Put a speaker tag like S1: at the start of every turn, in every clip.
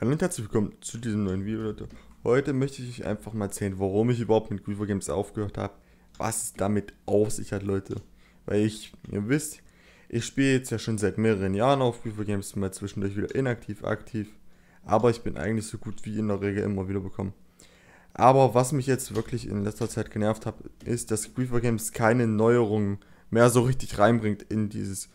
S1: Hallo und herzlich willkommen zu diesem neuen Video, Leute. Heute möchte ich euch einfach mal erzählen, warum ich überhaupt mit Griever Games aufgehört habe, was es damit auf sich hat, Leute. Weil ich, ihr wisst, ich spiele jetzt ja schon seit mehreren Jahren auf Griever Games, mal zwischendurch wieder inaktiv, aktiv, aber ich bin eigentlich so gut wie in der Regel immer wieder bekommen. Aber was mich jetzt wirklich in letzter Zeit genervt hat, ist, dass Griever Games keine Neuerungen mehr so richtig reinbringt in dieses,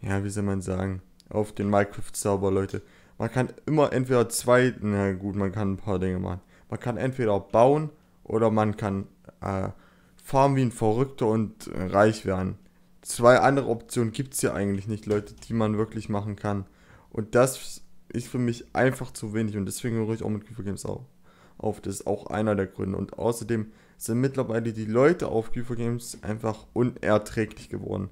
S1: ja, wie soll man sagen, auf den Minecraft-Server, Leute. Man kann immer entweder zwei, na gut, man kann ein paar Dinge machen. Man kann entweder bauen oder man kann äh, farmen wie ein Verrückter und äh, reich werden. Zwei andere Optionen gibt es hier eigentlich nicht, Leute, die man wirklich machen kann. Und das ist für mich einfach zu wenig und deswegen höre ich auch mit Kiefer Games auf. auf. Das ist auch einer der Gründe. Und außerdem sind mittlerweile die Leute auf Kiefer Games einfach unerträglich geworden.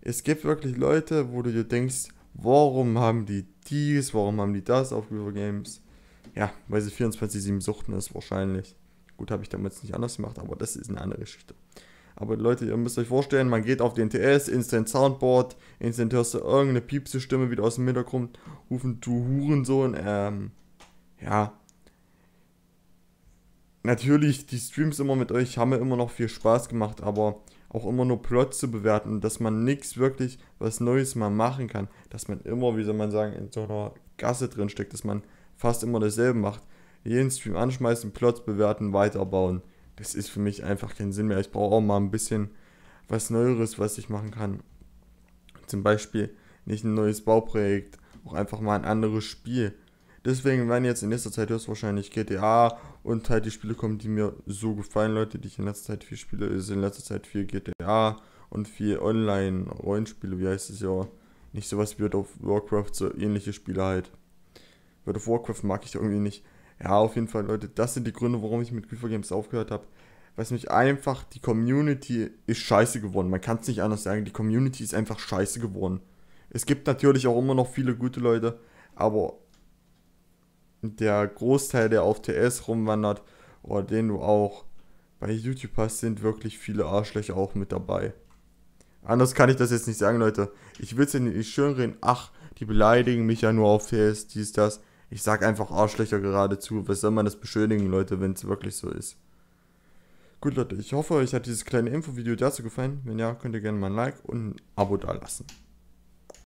S1: Es gibt wirklich Leute, wo du dir denkst, Warum haben die dies? Warum haben die das auf River Games? Ja, weil sie 24-7 suchten ist wahrscheinlich. Gut, habe ich damals nicht anders gemacht, aber das ist eine andere Geschichte. Aber Leute, ihr müsst euch vorstellen, man geht auf den TS, Instant Soundboard, Instant hörst du irgendeine piepse Stimme wieder aus dem Hintergrund, rufen du Hurensohn, ähm, ja. Natürlich, die Streams immer mit euch haben mir immer noch viel Spaß gemacht, aber auch immer nur Plots zu bewerten dass man nichts wirklich was Neues mal machen kann, dass man immer, wie soll man sagen, in so einer Gasse drin steckt, dass man fast immer dasselbe macht. Jeden Stream anschmeißen, Plots bewerten, weiterbauen. Das ist für mich einfach keinen Sinn mehr. Ich brauche auch mal ein bisschen was Neueres, was ich machen kann. Zum Beispiel nicht ein neues Bauprojekt, auch einfach mal ein anderes Spiel. Deswegen werden jetzt in nächster Zeit höchstwahrscheinlich GTA und halt die Spiele kommen, die mir so gefallen, Leute, die ich in letzter Zeit viel spiele. Ist in letzter Zeit viel GTA und viel Online-Rollenspiele, wie heißt es ja. Nicht sowas wie World of Warcraft, so ähnliche Spiele halt. World of Warcraft mag ich irgendwie nicht. Ja, auf jeden Fall, Leute, das sind die Gründe, warum ich mit Grifer Games aufgehört habe. Weiß nicht, einfach, die Community ist scheiße geworden. Man kann es nicht anders sagen. Die Community ist einfach scheiße geworden. Es gibt natürlich auch immer noch viele gute Leute, aber der Großteil, der auf TS rumwandert oder oh, den du auch bei YouTube hast, sind wirklich viele Arschlöcher auch mit dabei. Anders kann ich das jetzt nicht sagen, Leute. Ich will es ja nicht schönreden. Ach, die beleidigen mich ja nur auf TS, dies, das. Ich sag einfach Arschlöcher geradezu. Was soll man das beschönigen, Leute, wenn es wirklich so ist? Gut, Leute, ich hoffe, euch hat dieses kleine Infovideo dazu gefallen. Wenn ja, könnt ihr gerne mal ein Like und ein Abo dalassen.